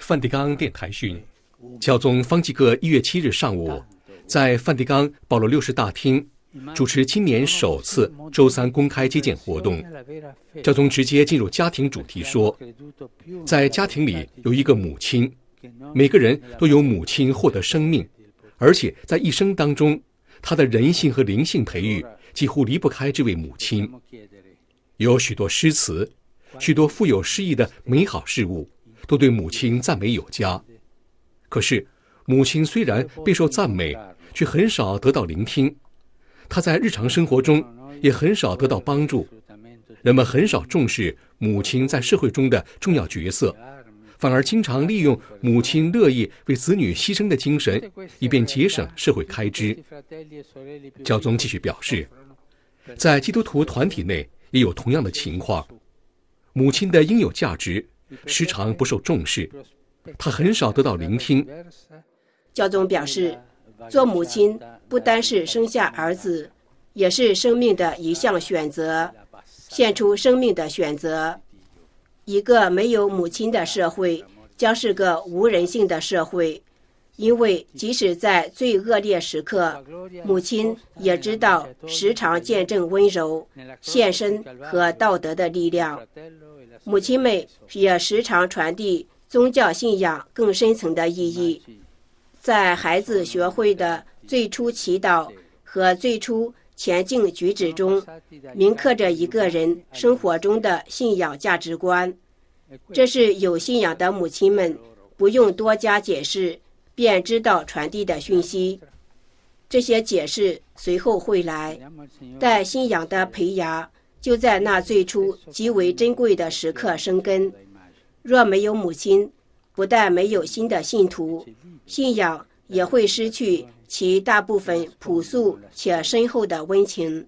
梵蒂冈电台讯，教宗方济各一月七日上午在梵蒂冈保罗六世大厅主持今年首次周三公开接见活动。教宗直接进入家庭主题，说：“在家庭里有一个母亲，每个人都有母亲获得生命，而且在一生当中，他的人性和灵性培育几乎离不开这位母亲。有许多诗词，许多富有诗意的美好事物。”都对母亲赞美有加，可是，母亲虽然备受赞美，却很少得到聆听；她在日常生活中也很少得到帮助，人们很少重视母亲在社会中的重要角色，反而经常利用母亲乐意为子女牺牲的精神，以便节省社会开支。教宗继续表示，在基督徒团体内也有同样的情况，母亲的应有价值。时常不受重视，他很少得到聆听。教宗表示，做母亲不单是生下儿子，也是生命的一项选择，献出生命的选择。一个没有母亲的社会，将是个无人性的社会。因为即使在最恶劣时刻，母亲也知道时常见证温柔、献身和道德的力量。母亲们也时常传递宗教信仰更深层的意义。在孩子学会的最初祈祷和最初前进举止中，铭刻着一个人生活中的信仰价值观。这是有信仰的母亲们不用多加解释。便知道传递的讯息，这些解释随后会来，但信仰的培养就在那最初极为珍贵的时刻生根。若没有母亲，不但没有新的信徒，信仰也会失去其大部分朴素且深厚的温情。